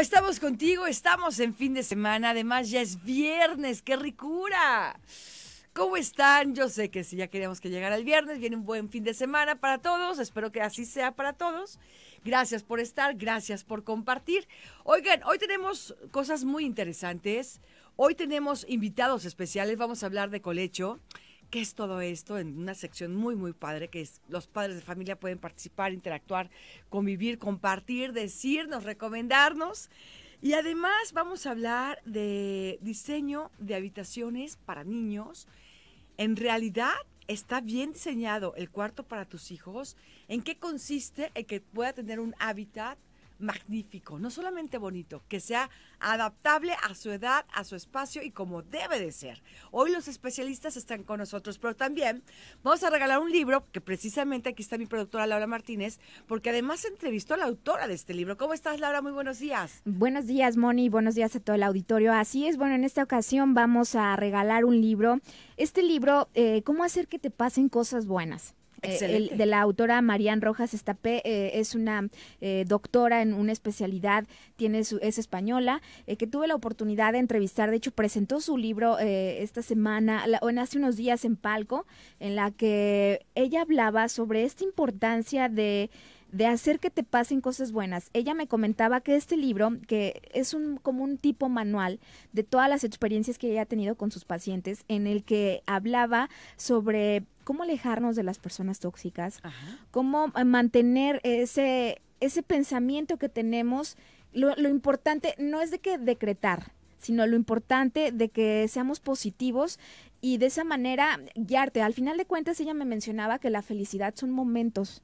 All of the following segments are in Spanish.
estamos contigo, estamos en fin de semana, además ya es viernes, qué ricura. ¿Cómo están? Yo sé que si ya queríamos que llegara el viernes, viene un buen fin de semana para todos, espero que así sea para todos. Gracias por estar, gracias por compartir. Oigan, hoy tenemos cosas muy interesantes, hoy tenemos invitados especiales, vamos a hablar de colecho qué es todo esto en una sección muy, muy padre, que es los padres de familia pueden participar, interactuar, convivir, compartir, decirnos, recomendarnos. Y además vamos a hablar de diseño de habitaciones para niños. En realidad está bien diseñado el cuarto para tus hijos. ¿En qué consiste el que pueda tener un hábitat magnífico, no solamente bonito, que sea adaptable a su edad, a su espacio y como debe de ser. Hoy los especialistas están con nosotros, pero también vamos a regalar un libro que precisamente aquí está mi productora Laura Martínez, porque además entrevistó a la autora de este libro. ¿Cómo estás, Laura? Muy buenos días. Buenos días, Moni, buenos días a todo el auditorio. Así es, bueno, en esta ocasión vamos a regalar un libro. Este libro, eh, ¿Cómo hacer que te pasen cosas buenas? Eh, de la autora Marían Rojas Estapé, eh, es una eh, doctora en una especialidad, tiene es española, que tuve la oportunidad de entrevistar, de hecho presentó su libro esta semana, o en hace unos días en Palco, en la que ella hablaba sobre esta importancia de de hacer que te pasen cosas buenas. Ella me comentaba que este libro, que es un, como un tipo manual de todas las experiencias que ella ha tenido con sus pacientes, en el que hablaba sobre cómo alejarnos de las personas tóxicas, cómo eh, mantener ese, ese pensamiento que tenemos. Lo, importante no es de que decretar, sino lo importante de que seamos positivos y de esa manera guiarte. Al final de cuentas, ella me mencionaba que la felicidad son momentos.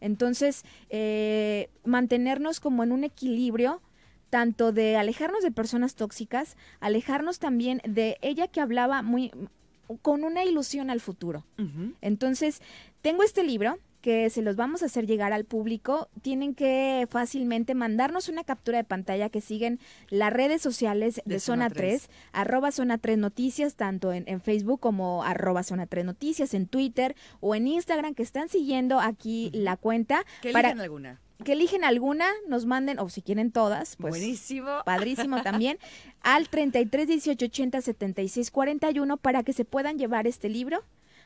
Entonces, eh, mantenernos como en un equilibrio tanto de alejarnos de personas tóxicas, alejarnos también de ella que hablaba muy con una ilusión al futuro. Entonces, tengo este libro que se los vamos a hacer llegar al público, tienen que fácilmente mandarnos una captura de pantalla que siguen las redes sociales de, Zona 3, arroba Zona 3 Noticias, tanto en, Facebook como arroba Zona 3 Noticias, en Twitter o en Instagram, que están siguiendo aquí la cuenta. Que para... alguna? que eligen alguna, nos manden, o si quieren todas, pues. Buenísimo. Padrísimo también, al 33 18 80 76 41 para que se puedan llevar este libro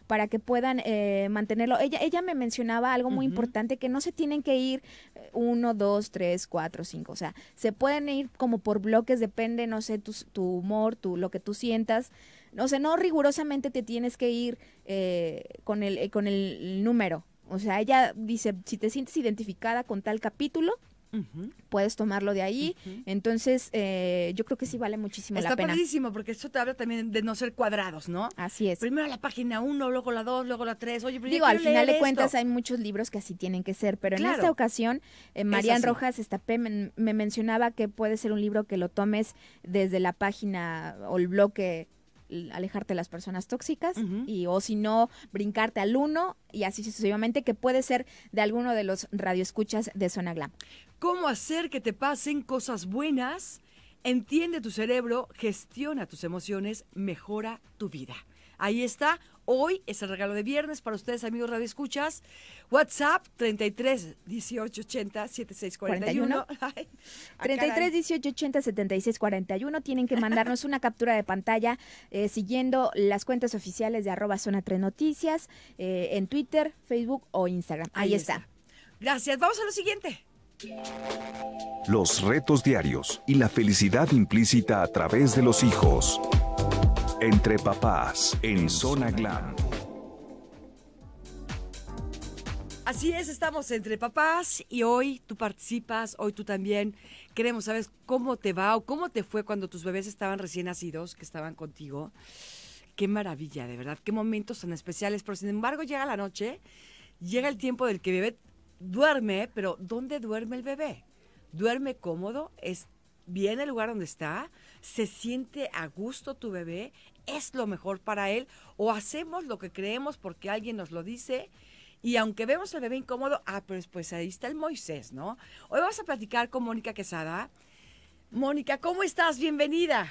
para que puedan eh, mantenerlo. Ella, ella me mencionaba algo muy importante, que no se tienen que ir eh, uno, dos, tres, cuatro, cinco. O sea, se pueden ir como por bloques, depende, no sé, tu, humor, tu, lo que tú sientas. no sé, no rigurosamente te tienes que ir eh, con, el, con el número. O sea, ella dice, si te sientes identificada con tal capítulo, Puedes tomarlo de ahí. Entonces, eh, yo creo que sí vale muchísimo la pena. Está porque eso te habla también de no ser cuadrados, ¿no? Así es. Primero la página 1, luego la dos, luego la tres. Oye, pero Digo, al final de cuentas hay muchos libros que así tienen que ser, pero en esta ocasión, eh, Marian Rojas Estapé me mencionaba que puede ser un libro que lo tomes desde la página o el bloque alejarte de las personas tóxicas y o si no brincarte al uno y así sucesivamente que puede ser de alguno de los radioescuchas de Zona Glam. ¿Cómo hacer que te pasen cosas buenas? Entiende tu cerebro, gestiona tus emociones, mejora tu vida. Ahí está Hoy es el regalo de viernes para ustedes, amigos Radio Escuchas. WhatsApp 33 18 80 76 41. 33 18 80 76 41. Tienen que mandarnos una captura de pantalla eh, siguiendo las cuentas oficiales de arroba zona 3 noticias eh, en Twitter, Facebook o Instagram. Ahí, está. Gracias. Vamos a lo siguiente. Los retos diarios y la felicidad implícita a través de los hijos entre papás en Zona Glam. Así es, estamos entre papás y hoy tú participas, hoy tú también. Queremos saber cómo te va o cómo te fue cuando tus bebés estaban recién nacidos, que estaban contigo. Qué maravilla, de verdad, qué momentos tan especiales. Pero sin embargo llega la noche, llega el tiempo del que bebé duerme, pero ¿dónde duerme el bebé? ¿Duerme cómodo? ¿Es bien el lugar donde está? ¿Se siente a gusto tu bebé? es lo mejor para él o hacemos lo que creemos porque alguien nos lo dice y aunque vemos al bebé incómodo, ah, pero pues ahí está el Moisés, ¿no? Hoy vamos a platicar con Mónica Quesada. Mónica, ¿cómo estás? Bienvenida.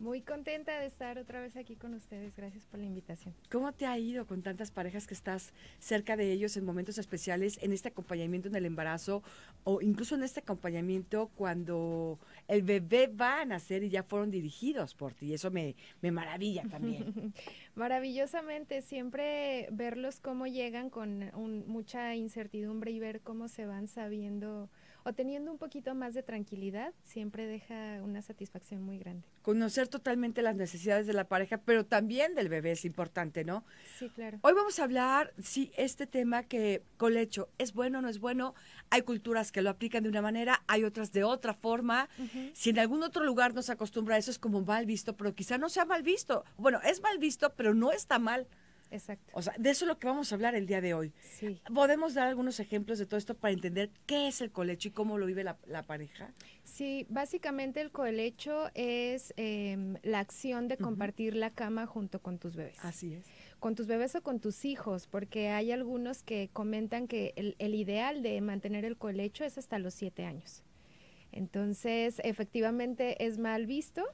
Muy contenta de estar otra vez aquí con ustedes. Gracias por la invitación. ¿Cómo te ha ido con tantas parejas que estás cerca de ellos en momentos especiales, en este acompañamiento en el embarazo o incluso en este acompañamiento cuando el bebé va a nacer y ya fueron dirigidos por ti? Eso me, maravilla también. Maravillosamente, siempre verlos cómo llegan con mucha incertidumbre y ver cómo se van sabiendo o teniendo un poquito más de tranquilidad, siempre deja una satisfacción muy grande. Conocer totalmente las necesidades de la pareja, pero también del bebé es importante, ¿no? Sí, claro. Hoy vamos a hablar, sí, este tema que colecho, ¿es bueno o no es bueno? Hay culturas que lo aplican de una manera, hay otras de otra forma. Si en algún otro lugar nos acostumbra a eso, es como mal visto, pero quizá no sea mal visto. Bueno, es mal visto, pero no está mal. Exacto. O sea, de eso es lo que vamos a hablar el día de hoy. Sí. ¿Podemos dar algunos ejemplos de todo esto para entender qué es el colecho y cómo lo vive la, pareja? Sí, básicamente el colecho es em, la acción de compartir la cama junto con tus bebés. Así es. Con tus bebés o con tus hijos, porque hay algunos que comentan que el, el ideal de mantener el colecho es hasta los siete años. Entonces, efectivamente es mal visto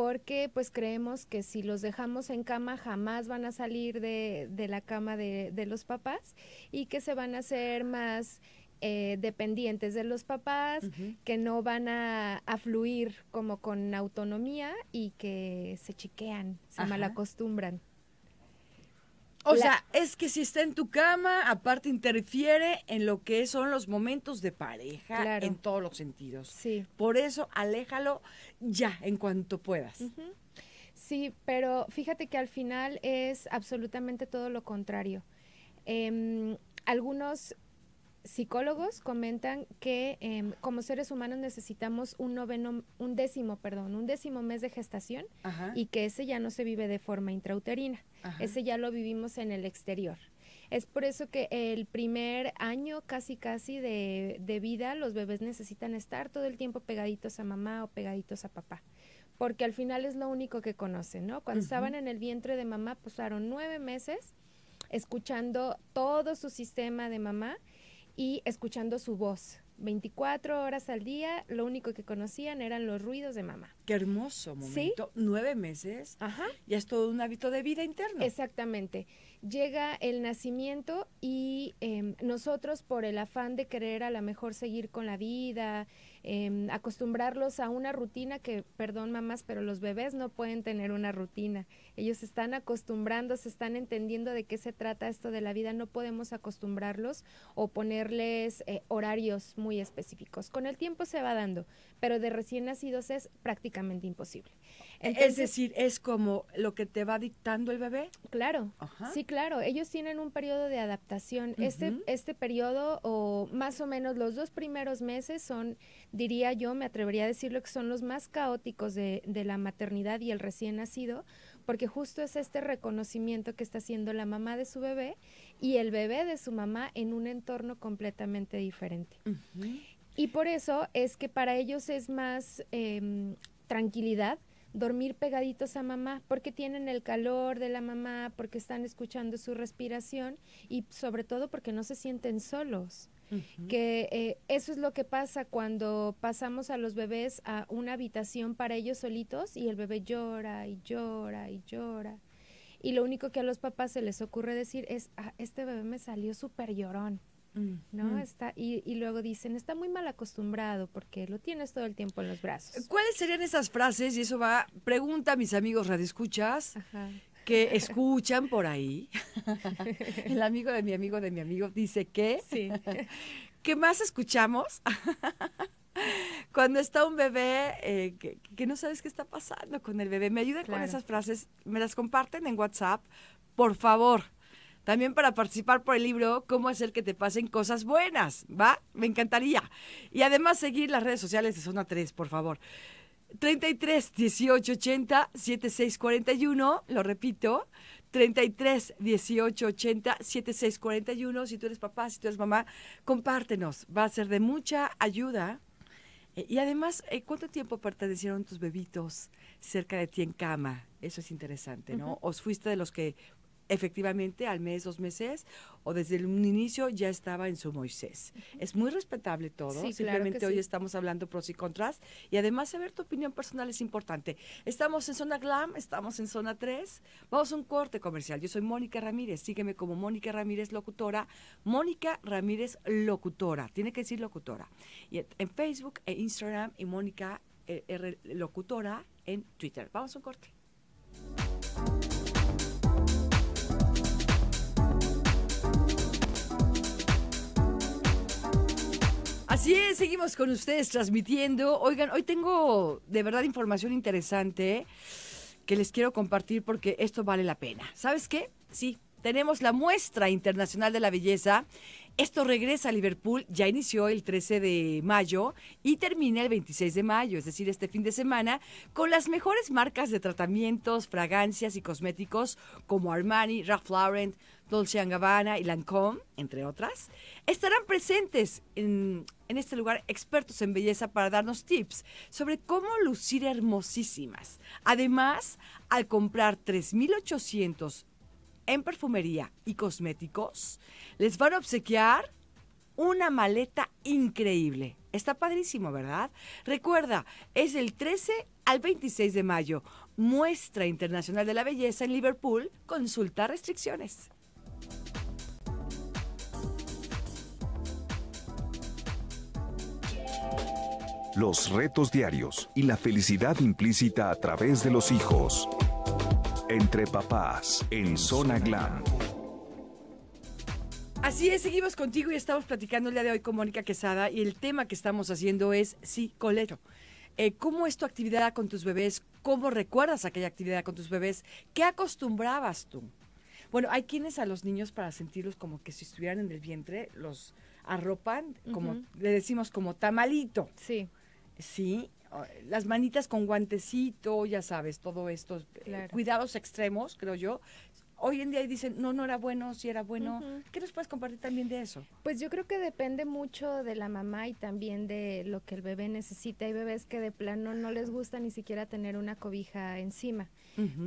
porque pues creemos que si los dejamos en cama jamás van a salir de, la cama de, los papás y que se van a hacer más eh, dependientes de los papás, que no van a, a, fluir como con autonomía y que se chiquean, se malacostumbran. O sea, es que si está en tu cama, aparte interfiere en lo que son los momentos de pareja en todos los sentidos. Sí. Por eso, aléjalo ya, en cuanto puedas. Sí, pero fíjate que al final es absolutamente todo lo contrario. Em, algunos psicólogos comentan que em, como seres humanos necesitamos un noveno, un décimo, perdón, un décimo mes de gestación y que ese ya no se vive de forma intrauterina, ese ya lo vivimos en el exterior. Es por eso que el primer año casi casi de, vida los bebés necesitan estar todo el tiempo pegaditos a mamá o pegaditos a papá porque al final es lo único que conocen, ¿no? Cuando estaban en el vientre de mamá, pasaron nueve meses escuchando todo su sistema de mamá y escuchando su voz. 24 horas al día, lo único que conocían eran los ruidos de mamá. Qué hermoso momento. ¿Sí? Nueve meses. Ajá. Ya es todo un hábito de vida interno. Exactamente. Llega el nacimiento y em, nosotros por el afán de querer a lo mejor seguir con la vida, Em, acostumbrarlos a una rutina que, perdón mamás, pero los bebés no pueden tener una rutina. Ellos están acostumbrando, se están entendiendo de qué se trata esto de la vida, no podemos acostumbrarlos o ponerles eh, horarios muy específicos. Con el tiempo se va dando, pero de recién nacidos es prácticamente imposible es decir, es como lo que te va dictando el bebé. Claro, sí, claro. Ellos tienen un periodo de adaptación. Este, este periodo, o más o menos los dos primeros meses, son, diría yo, me atrevería a decirlo que son los más caóticos de, la maternidad y el recién nacido, porque justo es este reconocimiento que está haciendo la mamá de su bebé y el bebé de su mamá en un entorno completamente diferente. Y por eso es que para ellos es más eh, tranquilidad dormir pegaditos a mamá porque tienen el calor de la mamá, porque están escuchando su respiración y sobre todo porque no se sienten solos. que eh, eso es lo que pasa cuando pasamos a los bebés a una habitación para ellos solitos y el bebé llora y llora y llora. Y lo único que a los papás se les ocurre decir es, ah, este bebé me salió súper llorón. ¿no? Está, y, luego dicen, está muy mal acostumbrado porque lo tienes todo el tiempo en los brazos. Eh, ¿Cuáles serían esas frases? Y eso va, pregunta a mis amigos radioescuchas que escuchan por ahí. el amigo de mi amigo de mi amigo dice que, ¿qué más escuchamos? Cuando está un bebé eh, que, no sabes qué está pasando con el bebé, me ayuda con esas frases, me las comparten en WhatsApp, por favor también para participar por el libro Cómo hacer que te pasen cosas buenas, ¿va? Me encantaría. Y además seguir las redes sociales de Zona 3, por favor. 33 1880 7641 lo repito, 33 18 80 Si tú eres papá, si tú eres mamá, compártenos. Va a ser de mucha ayuda. Eh, y además, eh, ¿cuánto tiempo pertenecieron tus bebitos cerca de ti en cama? Eso es interesante, ¿no? ¿Os fuiste de los que efectivamente al mes, dos meses, o desde el inicio ya estaba en su Moisés. Es muy respetable todo, simplemente hoy estamos hablando pros y contras, y además saber tu opinión personal es importante. Estamos en zona glam, estamos en zona 3, vamos a un corte comercial. Yo soy Mónica Ramírez, sígueme como Mónica Ramírez Locutora, Mónica Ramírez Locutora, tiene que decir Locutora, y en Facebook e Instagram y Mónica eh, Locutora en Twitter. Vamos a un corte. Así es, seguimos con ustedes transmitiendo. Oigan, hoy tengo de verdad información interesante que les quiero compartir porque esto vale la pena. ¿Sabes qué? Sí, tenemos la muestra internacional de la belleza. Esto regresa a Liverpool, ya inició el 13 de mayo y termina el 26 de mayo, es decir, este fin de semana, con las mejores marcas de tratamientos, fragancias y cosméticos como Armani, Ralph Lauren, Dolce Gabbana y Lancôme, entre otras, estarán presentes en, este lugar expertos en belleza para darnos tips sobre cómo lucir hermosísimas. Además, al comprar 3.800 en perfumería y cosméticos, les van a obsequiar una maleta increíble. Está padrísimo, ¿verdad? Recuerda, es del 13 al 26 de mayo, Muestra Internacional de la Belleza en Liverpool. Consulta restricciones. los retos diarios y la felicidad implícita a través de los hijos. Entre papás, en Zona Glam. Así es, seguimos contigo y estamos platicando el día de hoy con Mónica Quesada y el tema que estamos haciendo es sí, Eh, ¿Cómo es tu actividad con tus bebés? ¿Cómo recuerdas aquella actividad con tus bebés? ¿Qué acostumbrabas tú? Bueno, hay quienes a los niños para sentirlos como que si estuvieran en el vientre, los arropan, como le decimos, como tamalito. Sí. Sí, las manitas con guantecito, ya sabes, todo esto. Eh, cuidados extremos, creo yo, hoy en día dicen, no, no era bueno, si era bueno. ¿Qué nos puedes compartir también de eso? Pues yo creo que depende mucho de la mamá y también de lo que el bebé necesita. Hay bebés que de plano no les gusta ni siquiera tener una cobija encima.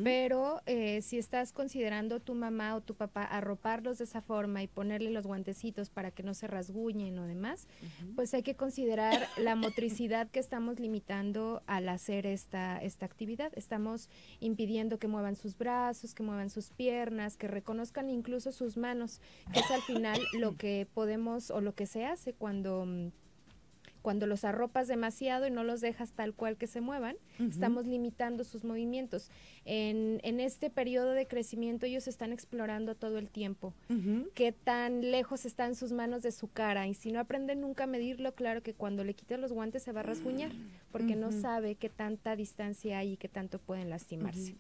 Pero eh, si estás considerando tu mamá o tu papá arroparlos de esa forma y ponerle los guantecitos para que no se rasguñen o demás, pues hay que considerar la motricidad que estamos limitando al hacer esta, esta actividad. Estamos impidiendo que muevan sus brazos, que muevan sus pies, que reconozcan incluso sus manos, que es al final lo que podemos o lo que se hace cuando cuando los arropas demasiado y no los dejas tal cual que se muevan, estamos limitando sus movimientos. En, en, este periodo de crecimiento ellos están explorando todo el tiempo qué tan lejos están sus manos de su cara y si no aprenden nunca a medirlo, claro que cuando le quiten los guantes se va a rasguñar porque no sabe qué tanta distancia hay y qué tanto pueden lastimarse.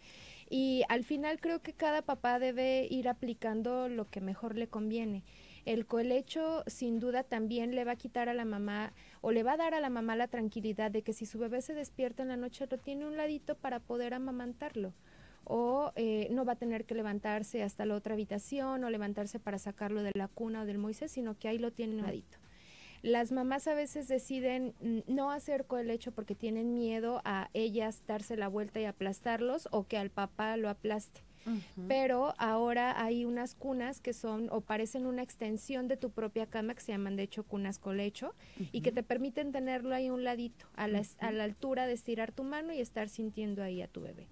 Y al final creo que cada papá debe ir aplicando lo que mejor le conviene. El colecho sin duda también le va a quitar a la mamá o le va a dar a la mamá la tranquilidad de que si su bebé se despierta en la noche lo tiene un ladito para poder amamantarlo o eh, no va a tener que levantarse hasta la otra habitación o levantarse para sacarlo de la cuna o del Moisés, sino que ahí lo tiene un ladito. Las mamás a veces deciden no hacer colecho porque tienen miedo a ellas darse la vuelta y aplastarlos o que al papá lo aplaste. Pero ahora hay unas cunas que son o parecen una extensión de tu propia cama que se llaman de hecho cunas colecho y que te permiten tenerlo ahí un ladito, a la, a la altura de estirar tu mano y estar sintiendo ahí a tu bebé.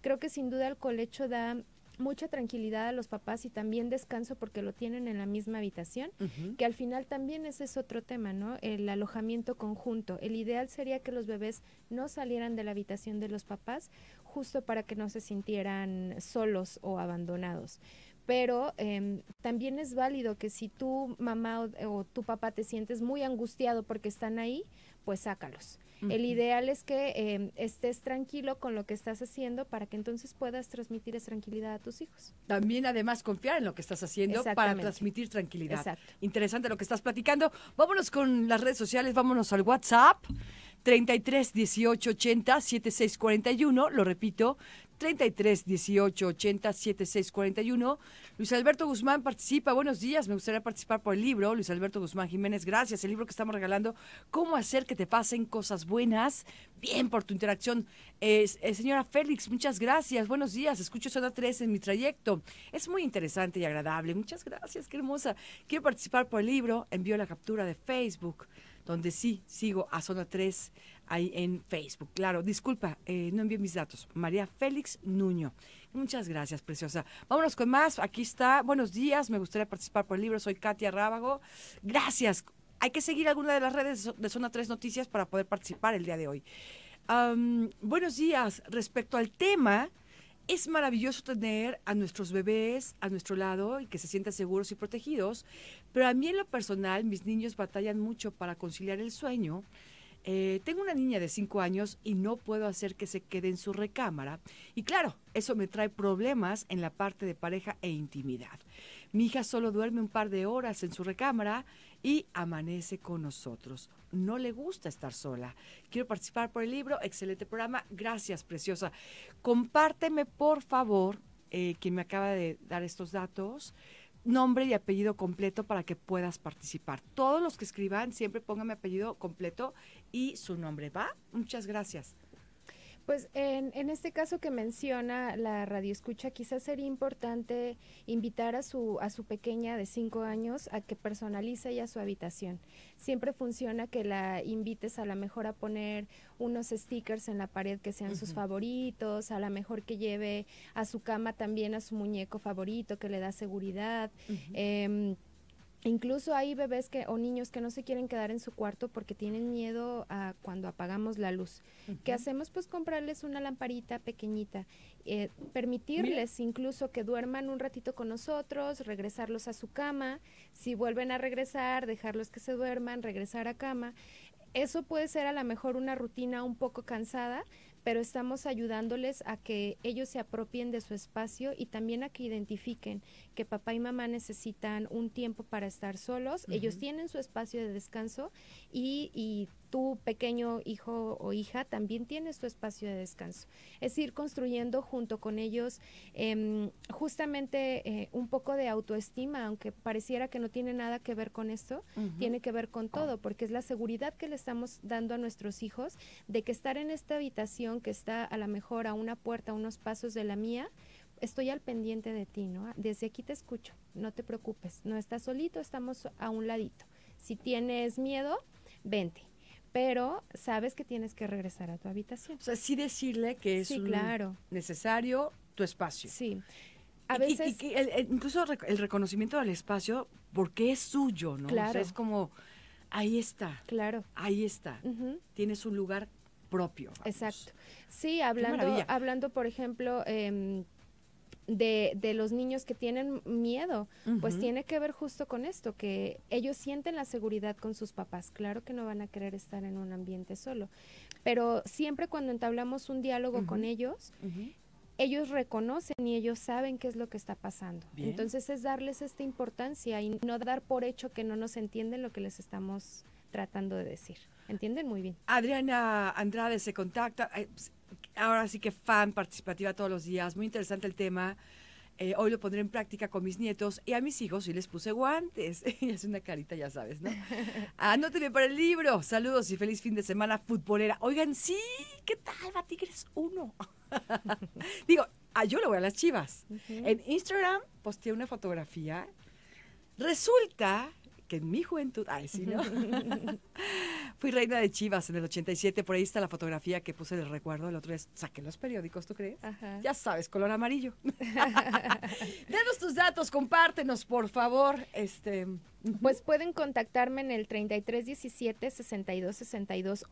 Creo que sin duda el colecho da mucha tranquilidad a los papás y también descanso porque lo tienen en la misma habitación, que al final también ese es otro tema, ¿no? El alojamiento conjunto. El ideal sería que los bebés no salieran de la habitación de los papás justo para que no se sintieran solos o abandonados pero em, también es válido que si tu mamá o, tu papá te sientes muy angustiado porque están ahí, pues sácalos. El ideal es que em, estés tranquilo con lo que estás haciendo para que entonces puedas transmitir esa tranquilidad a tus hijos. También además confiar en lo que estás haciendo para transmitir tranquilidad. Interesante lo que estás platicando. Vámonos con las redes sociales, vámonos al WhatsApp. 33 18 80 76 41, lo repito, 33 18 80 76 41. Luis Alberto Guzmán participa. Buenos días, me gustaría participar por el libro. Luis Alberto Guzmán Jiménez, gracias. El libro que estamos regalando, ¿Cómo hacer que te pasen cosas buenas? Bien por tu interacción. Eh, señora Félix, muchas gracias. Buenos días, escucho Zona 3 en mi trayecto. Es muy interesante y agradable. Muchas gracias, qué hermosa. Quiero participar por el libro. Envío la captura de Facebook, donde sí sigo a Zona 3 ahí en Facebook. Claro, disculpa, eh, no envié mis datos. María Félix Nuño. Muchas gracias, preciosa. Vámonos con más. Aquí está. Buenos días. Me gustaría participar por el libro. Soy Katia Rábago. Gracias. Hay que seguir alguna de las redes de Zona 3 Noticias para poder participar el día de hoy. buenos días. Respecto al tema, es maravilloso tener a nuestros bebés a nuestro lado y que se sientan seguros y protegidos, pero a mí en lo personal, mis niños batallan mucho para conciliar el sueño eh, tengo una niña de 5 años y no puedo hacer que se quede en su recámara. Y claro, eso me trae problemas en la parte de pareja e intimidad. Mi hija solo duerme un par de horas en su recámara y amanece con nosotros. No le gusta estar sola. Quiero participar por el libro. Excelente programa. Gracias, preciosa. Compárteme, por favor, eh, quien me acaba de dar estos datos nombre y apellido completo para que puedas participar. Todos los que escriban, siempre pónganme apellido completo y su nombre. ¿Va? Muchas gracias. Pues en, en, este caso que menciona la radio escucha... quizás sería importante invitar a su, a su pequeña de 5 años a que personalice ya su habitación. Siempre funciona que la invites a lo mejor a poner unos stickers en la pared que sean sus favoritos, a lo mejor que lleve a su cama también a su muñeco favorito que le da seguridad. Incluso hay bebés que o niños que no se quieren quedar en su cuarto porque tienen miedo a cuando apagamos la luz. ¿Qué hacemos? Pues comprarles una lamparita pequeñita, eh, permitirles incluso que duerman un ratito con nosotros, regresarlos a su cama, si vuelven a regresar, dejarlos que se duerman, regresar a cama. Eso puede ser a lo mejor una rutina un poco cansada, pero estamos ayudándoles a que ellos se apropien de su espacio y también a que identifiquen que papá y mamá necesitan un tiempo para estar solos, ellos tienen su espacio de descanso y, y tu pequeño hijo o hija también tiene su espacio de descanso. Es ir construyendo junto con ellos em, justamente eh, un poco de autoestima, aunque pareciera que no tiene nada que ver con esto, tiene que ver con todo, porque es la seguridad que le estamos dando a nuestros hijos de que estar en esta habitación que está a lo mejor a una puerta, a unos pasos de la mía, estoy al pendiente de ti, ¿no? Desde aquí te escucho, no te preocupes, no estás solito, estamos a un ladito. Si tienes miedo, vente pero sabes que tienes que regresar a tu habitación. O sea, sí decirle que es necesario tu espacio. Sí. A veces... incluso el reconocimiento del espacio, porque es suyo, ¿no? Claro. O sea, es como, ahí está. Claro. Ahí está. Tienes un lugar propio. Exacto. Sí, hablando, hablando por ejemplo, eh, de, los niños que tienen miedo, pues tiene que ver justo con esto, que ellos sienten la seguridad con sus papás. Claro que no van a querer estar en un ambiente solo, pero siempre cuando entablamos un diálogo con ellos, ellos reconocen y ellos saben qué es lo que está pasando. Entonces es darles esta importancia y no dar por hecho que no nos entienden lo que les estamos tratando de decir. Entienden muy bien. Adriana Andrade se contacta. Eh, ahora sí que fan, participativa todos los días, muy interesante el tema. Eh, hoy lo pondré en práctica con mis nietos y a mis hijos y les puse guantes. y es una carita, ya sabes, ¿no? Anóteme para el libro. Saludos y feliz fin de semana futbolera. Oigan, sí, ¿qué tal? Va Tigres 1. Digo, ah, yo lo voy a las chivas. En Instagram posteé una fotografía. Resulta que en mi juventud, ay, sí, ¿no? Fui reina de Chivas en el 87, por ahí está la fotografía que puse del recuerdo el otro día. Saqué los periódicos, ¿tú crees? Ya sabes, color amarillo. Denos tus datos, compártenos, por favor. Este, pues pueden contactarme en el 3317 62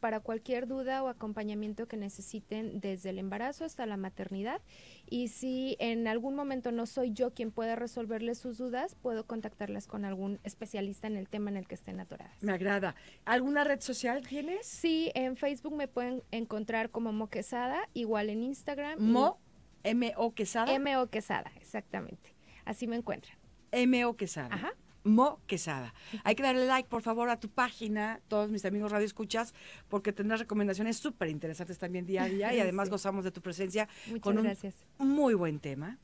para cualquier duda o acompañamiento que necesiten desde el embarazo hasta la maternidad. Y si en algún momento no soy yo quien pueda resolverles sus dudas, puedo contactarlas con algún especialista en el tema en el que estén atoradas. Me agrada. ¿Alguna red social tienes? Sí, en Facebook me pueden encontrar como Mo Quesada, igual en Instagram. Mo, M-O Quesada. M-O Quesada, exactamente. Así me encuentran. M-O Quesada. Ajá. Mo Quesada. Hay que darle like, por favor, a tu página, todos mis amigos Radio Escuchas, porque tendrás recomendaciones súper interesantes también día a día y además gozamos de tu presencia con un muy buen tema.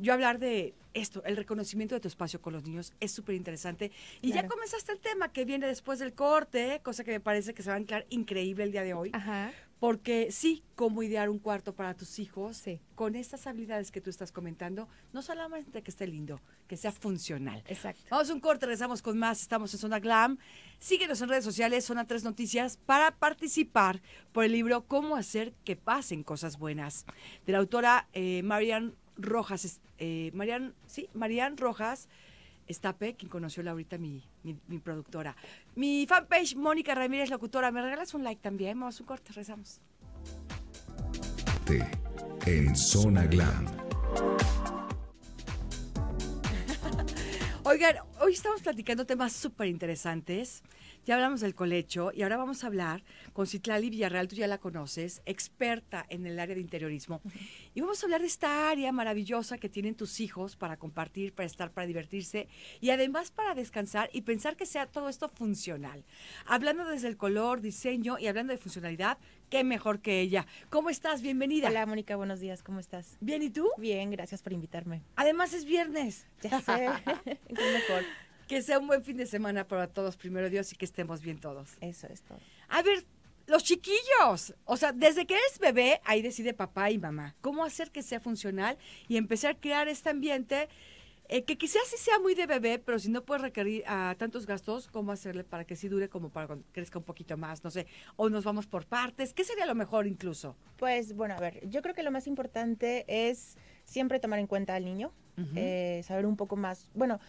Yo hablar de esto, el reconocimiento de tu espacio con los niños es súper interesante. Y ya comenzaste el tema que viene después del corte, cosa que me parece que se va a anclar increíble el día de hoy. Ajá porque sí, cómo idear un cuarto para tus hijos con estas habilidades que tú estás comentando, no solamente que esté lindo, que sea funcional. Exacto. Vamos a un corte, regresamos con más, estamos en Zona Glam. Síguenos en redes sociales, Zona tres Noticias, para participar por el libro Cómo hacer que pasen cosas buenas, de la autora eh, Marian Rojas, eh, Marian, sí, Marian Rojas Estape, quien conoció ahorita mi, mi, productora. Mi fanpage, Mónica Ramírez, locutora. ¿Me regalas un like también? Vamos a un corte, rezamos. En Zona Glam. Oigan, hoy estamos platicando temas súper interesantes. Ya hablamos del colecho y ahora vamos a hablar con Citlali Villarreal, tú ya la conoces, experta en el área de interiorismo. Y vamos a hablar de esta área maravillosa que tienen tus hijos para compartir, para estar, para divertirse y además para descansar y pensar que sea todo esto funcional. Hablando desde el color, diseño y hablando de funcionalidad, qué mejor que ella. ¿Cómo estás? Bienvenida. Hola, Mónica, buenos días, ¿cómo estás? Bien, ¿y tú? Bien, gracias por invitarme. Además es viernes. Ya sé, qué mejor. Que sea un buen fin de semana para todos, primero Dios, y que estemos bien todos. Eso es todo. A ver, los chiquillos. O sea, desde que eres bebé, ahí decide papá y mamá cómo hacer que sea funcional y empezar a crear este ambiente eh, que quizás sí sea muy de bebé, pero si no puedes requerir a tantos gastos, ¿cómo hacerle para que sí dure como para que crezca un poquito más? No sé, o nos vamos por partes. ¿Qué sería lo mejor incluso? Pues bueno, a ver, yo creo que lo más importante es siempre tomar en cuenta al niño, eh, saber un poco más. Bueno,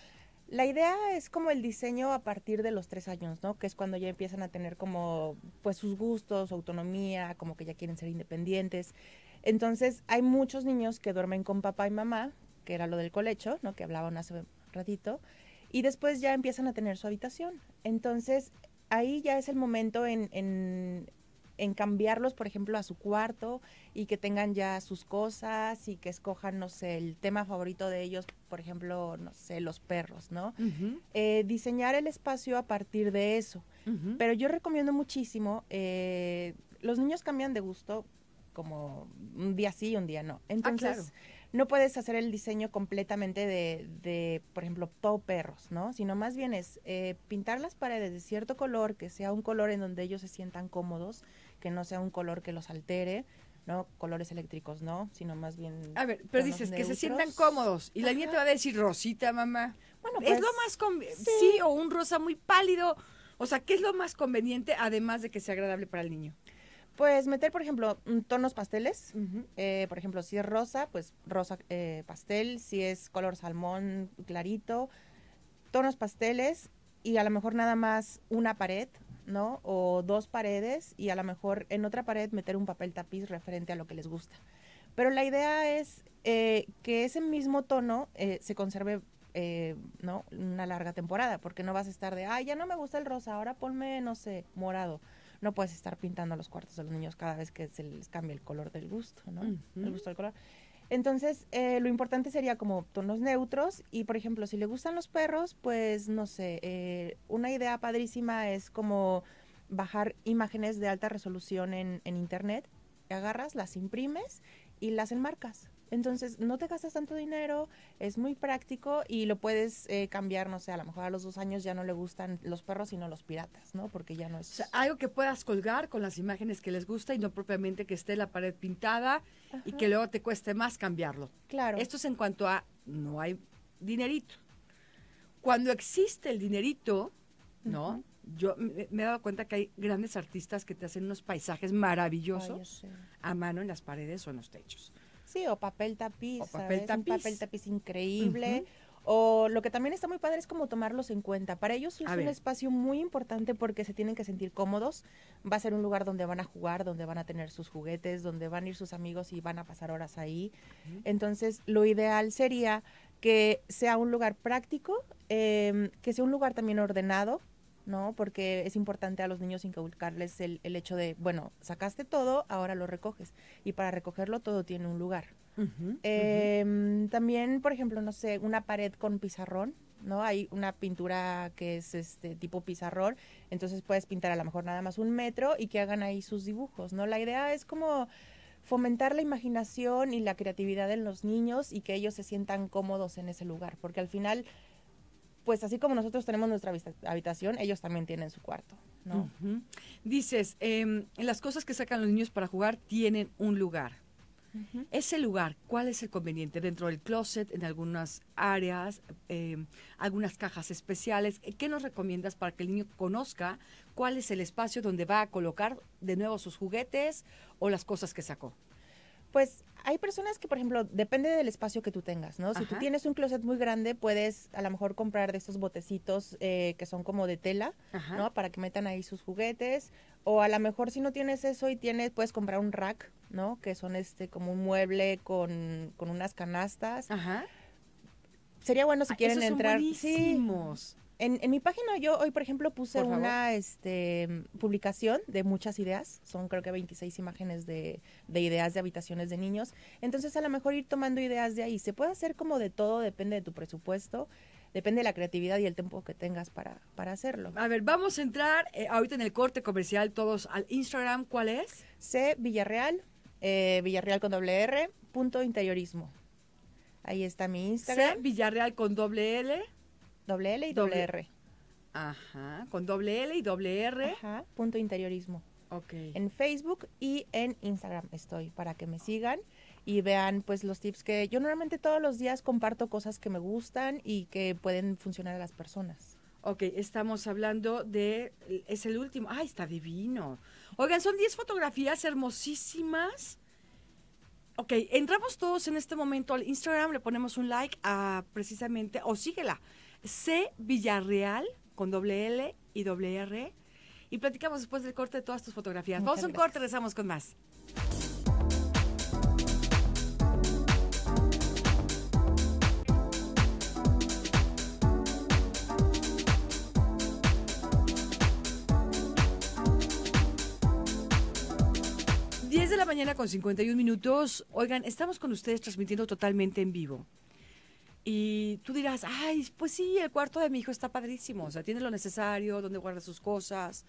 la idea es como el diseño a partir de los tres años, ¿no? Que es cuando ya empiezan a tener como, pues, sus gustos, autonomía, como que ya quieren ser independientes. Entonces, hay muchos niños que duermen con papá y mamá, que era lo del colecho, ¿no? Que hablaban hace ratito. Y después ya empiezan a tener su habitación. Entonces, ahí ya es el momento en, en cambiarlos, por ejemplo, a su cuarto y que tengan ya sus cosas y que escojan, no sé, el tema favorito de ellos, por ejemplo, no sé, los perros, ¿no? Eh, diseñar el espacio a partir de eso. Pero yo recomiendo muchísimo, eh, los niños cambian de gusto como un día sí y un día no. Ah, Entonces, no puedes hacer el diseño completamente de, de, por ejemplo, todo perros, ¿no? Sino más bien es eh, pintar las paredes de cierto color, que sea un color en donde ellos se sientan cómodos, que no sea un color que los altere, ¿no? Colores eléctricos, ¿no? Sino más bien... A ver, pero dices que se sientan cómodos. Y la nieta va a decir, Rosita, mamá. Bueno, Es pues, lo más... Sí. sí, o un rosa muy pálido. O sea, ¿qué es lo más conveniente además de que sea agradable para el niño? Pues meter, por ejemplo, mm, tonos pasteles. Eh, por ejemplo, si es rosa, pues rosa eh, pastel. Si es color salmón clarito, tonos pasteles y a lo mejor nada más una pared, ¿no? O dos paredes y a lo mejor en otra pared meter un papel tapiz referente a lo que les gusta. Pero la idea es eh, que ese mismo tono se conserve ¿no? una larga temporada, porque no vas a estar de, ay, ya no me gusta el rosa, ahora ponme, no sé, morado no puedes estar pintando los cuartos de los niños cada vez que se les cambia el color del gusto, ¿no? El gusto del color. Entonces, eh, lo importante sería como tonos neutros y, por ejemplo, si le gustan los perros, pues, no sé, eh, una idea padrísima es como bajar imágenes de alta resolución en internet, agarras, las imprimes y las enmarcas. Entonces, no te gastas tanto dinero, es muy práctico y lo puedes eh, cambiar, no sé, a lo mejor a los dos años ya no le gustan los perros, sino los piratas, ¿no? Porque ya no es... algo que puedas colgar con las imágenes que les gusta y no propiamente que esté la pared pintada y que luego te cueste más cambiarlo. Claro. Esto es en cuanto a no hay dinerito. Cuando existe el dinerito, ¿no? Yo me, he dado cuenta que hay grandes artistas que te hacen unos paisajes maravillosos a mano en las paredes o en los techos. Sí, o papel tapiz. papel tapiz. Un papel tapiz increíble. O lo que también está muy padre es como tomarlos en cuenta. Para ellos es un espacio muy importante porque se tienen que sentir cómodos. Va a ser un lugar donde van a jugar, donde van a tener sus juguetes, donde van a ir sus amigos y van a pasar horas ahí. Entonces, lo ideal sería que sea un lugar práctico, em, que sea un lugar también ordenado, ¿no? Porque es importante a los niños inculcarles el, hecho de, bueno, sacaste todo, ahora lo recoges. Y para recogerlo todo tiene un lugar. Em, también, por ejemplo, no sé, una pared con pizarrón, ¿no? Hay una pintura que es este tipo pizarrón, entonces puedes pintar a lo mejor nada más un metro y que hagan ahí sus dibujos, ¿no? La idea es como fomentar la imaginación y la creatividad en los niños y que ellos se sientan cómodos en ese lugar, porque al final pues así como nosotros tenemos nuestra habitación, ellos también tienen su cuarto, ¿no? Dices, em, las cosas que sacan los niños para jugar tienen un lugar. Ese lugar, ¿cuál es el conveniente? Dentro del closet, en algunas áreas, em, algunas cajas especiales. Eh, ¿Qué nos recomiendas para que el niño conozca cuál es el espacio donde va a colocar de nuevo sus juguetes o las cosas que sacó? Pues hay personas que, por ejemplo, depende del espacio que tú tengas, ¿no? Si tú tienes un closet muy grande, puedes a lo mejor comprar de estos botecitos eh, que son como de tela, ¿no? Para que metan ahí sus juguetes. O a lo mejor si no tienes eso y tienes, puedes comprar un rack, ¿no? Que son este como un mueble con, con unas canastas. Ajá. Sería bueno si quieren entrar. Son en, mi página yo hoy, por ejemplo, puse una este, publicación de muchas ideas. Son creo que 26 imágenes de, ideas de habitaciones de niños. Entonces a lo mejor ir tomando ideas de ahí. Se puede hacer como de todo, depende de tu presupuesto depende de la creatividad y el tiempo que tengas para, hacerlo. A ver, vamos a entrar eh, ahorita en el corte comercial todos al Instagram. ¿Cuál es? C Villarreal, eh, Villarreal con doble R, punto interiorismo. Ahí está mi Instagram. C Villarreal con doble L. Doble L y doble, R. Ajá, con doble L y doble R. Ajá, punto interiorismo. Ok. En Facebook y en Instagram estoy para que me sigan y vean pues los tips que yo normalmente todos los días comparto cosas que me gustan y que pueden funcionar a las personas. Ok, estamos hablando de, es el último, ¡ay, está divino. Oigan, son 10 fotografías hermosísimas Ok, entramos todos en este momento al Instagram, le ponemos un like a precisamente, o síguela, C Villarreal con doble L y doble R. Y platicamos después del corte de todas tus fotografías. Vamos a un corte, regresamos con más. con 51 minutos. Oigan, estamos con ustedes transmitiendo totalmente en vivo. Y tú dirás, ay, pues sí, el cuarto de mi hijo está padrísimo. O sea, tiene lo necesario, donde guarda sus cosas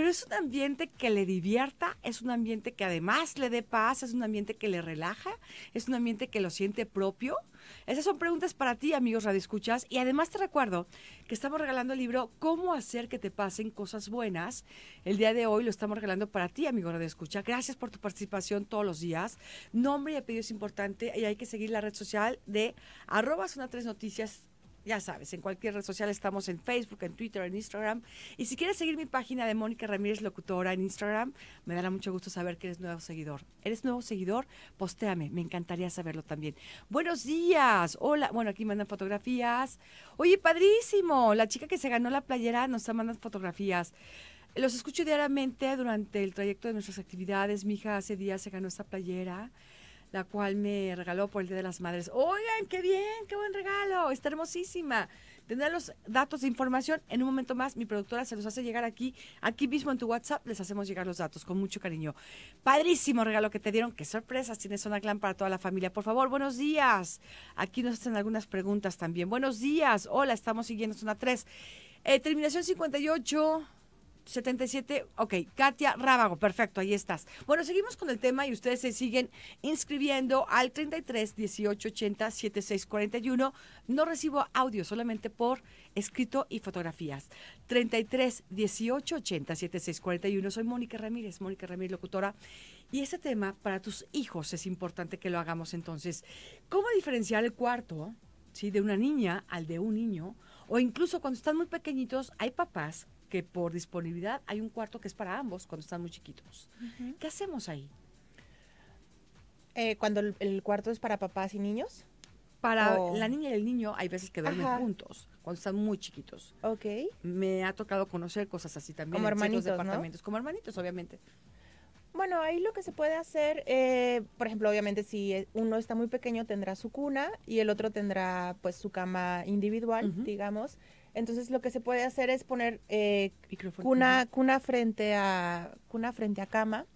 pero es un ambiente que le divierta, es un ambiente que además le dé paz, es un ambiente que le relaja, es un ambiente que lo siente propio. Esas son preguntas para ti, amigos radioescuchas, y además te recuerdo que estamos regalando el libro Cómo hacer que te pasen cosas buenas. El día de hoy lo estamos regalando para ti, amigo radioescucha. Gracias por tu participación todos los días. Nombre y apellido es importante y hay que seguir la red social de una tres noticias ya sabes, en cualquier red social estamos en Facebook, en Twitter, en Instagram. Y si quieres seguir mi página de Mónica Ramírez Locutora en Instagram, me dará mucho gusto saber que eres nuevo seguidor. ¿Eres nuevo seguidor? Postéame, me encantaría saberlo también. Buenos días, hola. Bueno, aquí mandan fotografías. Oye, padrísimo, la chica que se ganó la playera nos está mandando fotografías. Los escucho diariamente durante el trayecto de nuestras actividades. Mi hija hace días se ganó esta playera la cual me regaló por el Día de las Madres. Oigan, qué bien, qué buen regalo, está hermosísima. Tendrá los datos de información en un momento más. Mi productora se los hace llegar aquí, aquí mismo en tu WhatsApp. Les hacemos llegar los datos con mucho cariño. Padrísimo regalo que te dieron. Qué sorpresas tiene Zona Clan para toda la familia. Por favor, buenos días. Aquí nos hacen algunas preguntas también. Buenos días. Hola, estamos siguiendo Zona 3. Eh, terminación 58. 77, ok, Katia Rábago, perfecto, ahí estás. Bueno, seguimos con el tema y ustedes se siguen inscribiendo al 33 18 80 76 No recibo audio, solamente por escrito y fotografías. 33 18 80 76 Soy Mónica Ramírez, Mónica Ramírez, locutora. Y este tema para tus hijos es importante que lo hagamos entonces. ¿Cómo diferenciar el cuarto ¿sí? de una niña al de un niño? O incluso cuando están muy pequeñitos, hay papás que por disponibilidad hay un cuarto que es para ambos cuando están muy chiquitos. ¿Qué hacemos ahí? Eh, cuando el, cuarto es para papás y niños. Para la niña y el niño hay veces que duermen juntos cuando están muy chiquitos. Ok. Me ha tocado conocer cosas así también. Como en hermanitos, departamentos, como hermanitos, obviamente. Bueno, ahí lo que se puede hacer, eh, por ejemplo, obviamente si eh, uno está muy pequeño tendrá su cuna y el otro tendrá pues su cama individual, digamos. Entonces lo que se puede hacer es poner eh, cuna, frente a, cuna frente a cama.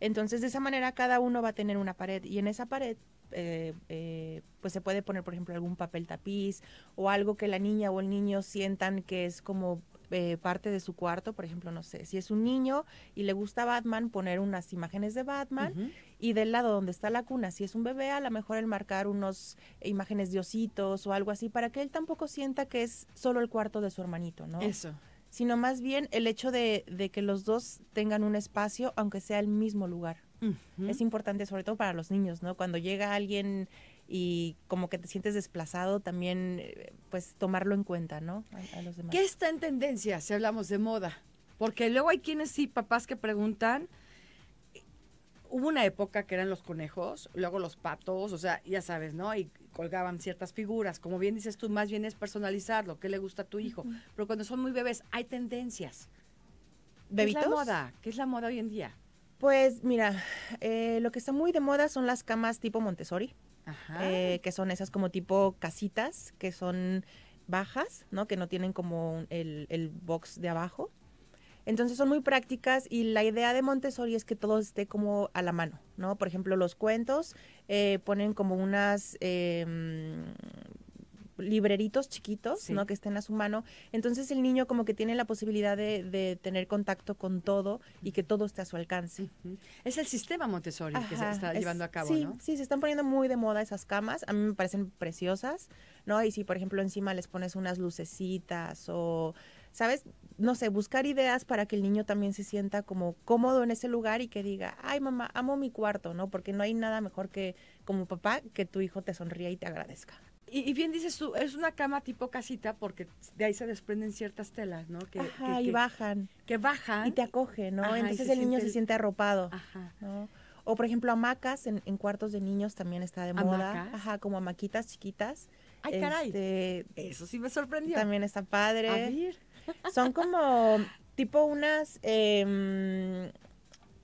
Entonces de esa manera cada uno va a tener una pared y en esa pared eh, eh, pues se puede poner por ejemplo algún papel tapiz o algo que la niña o el niño sientan que es como eh, parte de su cuarto, por ejemplo, no sé, si es un niño y le gusta Batman, poner unas imágenes de Batman y del lado donde está la cuna, si es un bebé, a lo mejor el marcar unos imágenes de ositos o algo así, para que él tampoco sienta que es solo el cuarto de su hermanito, ¿no? Eso. Sino más bien el hecho de, de que los dos tengan un espacio, aunque sea el mismo lugar. Es importante, sobre todo para los niños, ¿no? Cuando llega alguien y como que te sientes desplazado, también eh, pues tomarlo en cuenta, ¿no? ¿Qué está en tendencia si hablamos de moda? Porque luego hay quienes sí, papás que preguntan, hubo una época que eran los conejos, luego los patos, o sea, ya sabes, ¿no? Y colgaban ciertas figuras. Como bien dices tú, más bien es personalizarlo, qué le gusta a tu hijo. Pero cuando son muy bebés, hay tendencias. ¿Bebitos? ¿Qué es la moda? ¿Qué es la moda hoy en día? Pues mira, eh, lo que está muy de moda son las camas tipo Montessori, Ajá. Eh, que son esas como tipo casitas, que son bajas, ¿no? Que no tienen como el, el box de abajo. Entonces son muy prácticas y la idea de Montessori es que todo esté como a la mano, ¿no? Por ejemplo, los cuentos eh, ponen como unas... Em, libreritos chiquitos, ¿no? Que estén a su mano. Entonces el niño como que tiene la posibilidad de, tener contacto con todo y que todo esté a su alcance. Es el sistema Montessori que se está llevando a cabo, sí, ¿no? Sí, se están poniendo muy de moda esas camas. A mí me parecen preciosas, ¿no? Y si, por ejemplo, encima les pones unas lucecitas o... ¿Sabes? no sé, buscar ideas para que el niño también se sienta como cómodo en ese lugar y que diga, ay mamá, amo mi cuarto, ¿no? Porque no hay nada mejor que como papá que tu hijo te sonría y te agradezca. Y, bien dices tú, es una cama tipo casita porque de ahí se desprenden ciertas telas, ¿no? Que, bajan. Que bajan. Y te acoge, ¿no? Entonces el niño se siente arropado. Ajá. O por ejemplo, hamacas en, cuartos de niños también está de moda. ¿Hamacas? Ajá, como hamaquitas chiquitas. Ay, caray. Este, Eso sí me sorprendió. También está padre. A ver. Son como tipo unas em,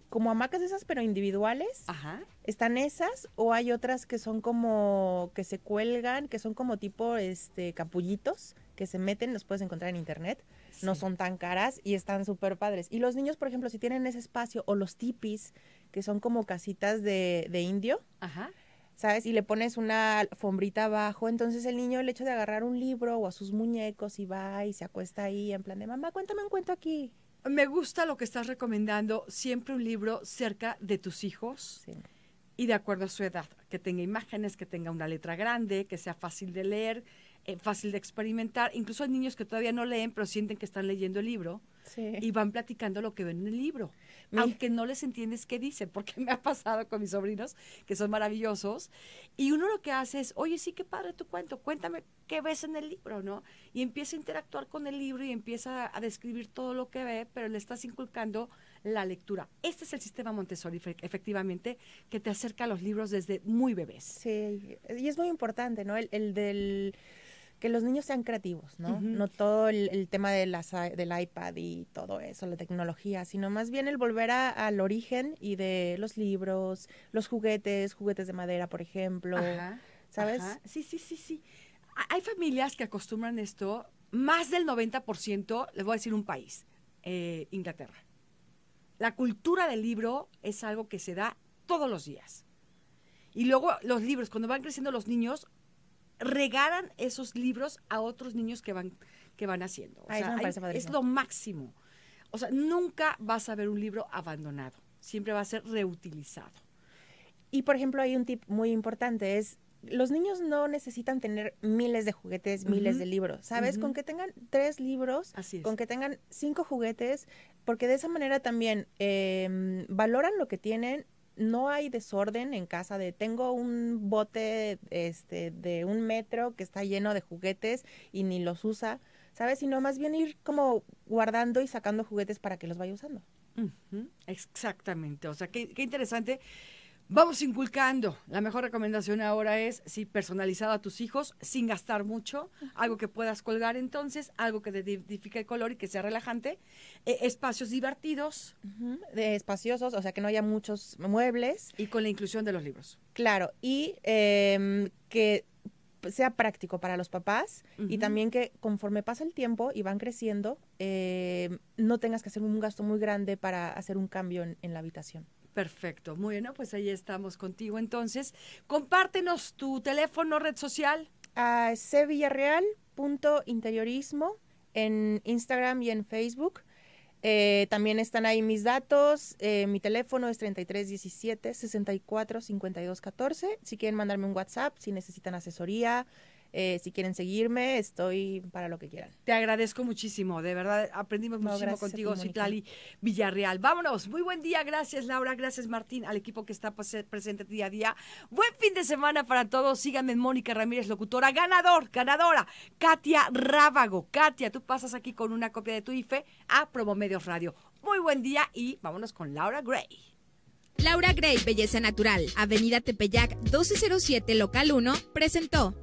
como hamacas esas pero individuales. Ajá. ¿Están esas o hay otras que son como que se cuelgan, que son como tipo este capullitos que se meten, los puedes encontrar en internet. No son tan caras y están súper padres. Y los niños, por ejemplo, si tienen ese espacio o los tipis, que son como casitas de, de indio, Ajá ¿sabes? Y le pones una alfombrita abajo. Entonces el niño, el hecho de agarrar un libro o a sus muñecos y va y se acuesta ahí en plan de mamá, cuéntame un cuento aquí. Me gusta lo que estás recomendando, siempre un libro cerca de tus hijos y de acuerdo a su edad, que tenga imágenes, que tenga una letra grande, que sea fácil de leer eh, fácil de experimentar. Incluso hay niños que todavía no leen, pero sienten que están leyendo el libro y van platicando lo que ven en el libro, aunque no les entiendes qué dicen, porque me ha pasado con mis sobrinos, que son maravillosos, y uno lo que hace es, oye, sí, qué padre tu cuento, cuéntame qué ves en el libro, ¿no? Y empieza a interactuar con el libro y empieza a describir todo lo que ve, pero le estás inculcando la lectura. Este es el sistema Montessori, efectivamente, que te acerca a los libros desde muy bebés. Sí, y es muy importante, ¿no? el del que los niños sean creativos, ¿no? No todo el, tema de del iPad y todo eso, la tecnología, sino más bien el volver al origen y de los libros, los juguetes, juguetes de madera, por ejemplo, ¿sabes? Sí, sí, sí, sí. Hay familias que acostumbran esto, más del 90%, les voy a decir un país, eh, Inglaterra. La cultura del libro es algo que se da todos los días. Y luego los libros, cuando van creciendo los niños, regalan esos libros a otros niños que van, que van haciendo. es lo máximo. O sea, nunca vas a ver un libro abandonado, siempre va a ser reutilizado. Y por ejemplo, hay un tip muy importante, es los niños no necesitan tener miles de juguetes, miles de libros, ¿sabes? Con que tengan tres libros, con que tengan cinco juguetes, porque de esa manera también em, valoran lo que tienen no hay desorden en casa de tengo un bote este, de un metro que está lleno de juguetes y ni los usa, ¿sabes? Sino más bien ir como guardando y sacando juguetes para que los vaya usando. Exactamente, o sea, qué, qué interesante Vamos inculcando. La mejor recomendación ahora es, si personalizado a tus hijos, sin gastar mucho, algo que puedas colgar entonces, algo que te identifique el color y que sea relajante. Eh, espacios divertidos. espaciosos, o sea, que no haya muchos muebles. Y con la inclusión de los libros. Claro, y em, que sea práctico para los papás y también que conforme pasa el tiempo y van creciendo, eh, no tengas que hacer un gasto muy grande para hacer un cambio en la habitación. Perfecto. Muy pues ahí estamos contigo. Entonces, compártenos tu teléfono, red social. A Interiorismo en Instagram y en Facebook. Eh, también están ahí mis datos. Eh, mi teléfono es 3317 645214 Si quieren mandarme un WhatsApp, si necesitan asesoría, eh, si quieren seguirme, estoy para lo que quieran. Te agradezco muchísimo, de verdad, aprendimos muchísimo contigo, Citlali Villarreal. Vámonos, muy buen día, gracias Laura, gracias Martín, al equipo que está presente día a día. Buen fin de semana para todos, síganme en Mónica Ramírez, locutora, ganador, ganadora, Katia Rábago. Katia, tú pasas aquí con una copia de tu IFE a Promomedios Radio. Muy buen día y vámonos con Laura Gray. Laura Gray, Belleza Natural, Avenida Tepeyac 1207, local 1, presentó.